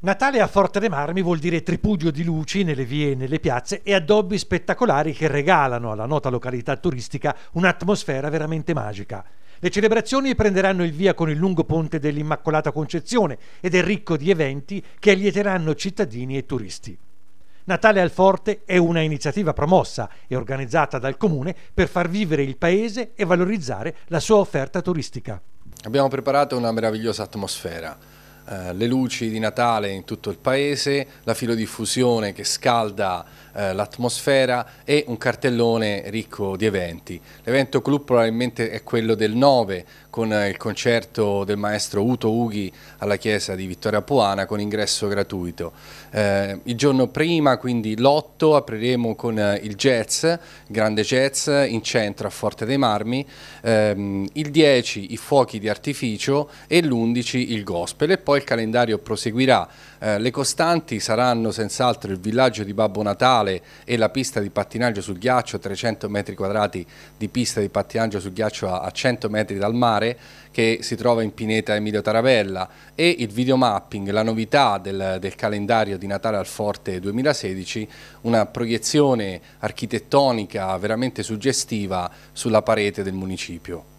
Natale a Forte dei Marmi vuol dire tripudio di luci nelle vie e nelle piazze e addobbi spettacolari che regalano alla nota località turistica un'atmosfera veramente magica. Le celebrazioni prenderanno il via con il lungo ponte dell'Immacolata Concezione ed è ricco di eventi che allieteranno cittadini e turisti. Natale al Forte è una iniziativa promossa e organizzata dal Comune per far vivere il paese e valorizzare la sua offerta turistica. Abbiamo preparato una meravigliosa atmosfera eh, le luci di Natale in tutto il paese, la filodiffusione che scalda eh, l'atmosfera e un cartellone ricco di eventi. L'evento club probabilmente è quello del 9 con eh, il concerto del maestro Uto Ughi alla chiesa di Vittoria Puana con ingresso gratuito. Eh, il giorno prima, quindi l'8, apriremo con eh, il jazz, grande jazz in centro a Forte dei Marmi, ehm, il 10 i fuochi di artificio e l'11 il gospel e poi il calendario proseguirà. Eh, le costanti saranno senz'altro il villaggio di Babbo Natale e la pista di pattinaggio sul ghiaccio, 300 metri quadrati di pista di pattinaggio sul ghiaccio a, a 100 metri dal mare mare che si trova in Pineta Emilio Tarabella e il videomapping, la novità del, del, calendario di Natale al Forte 2016, una proiezione architettonica veramente suggestiva sulla parete del municipio.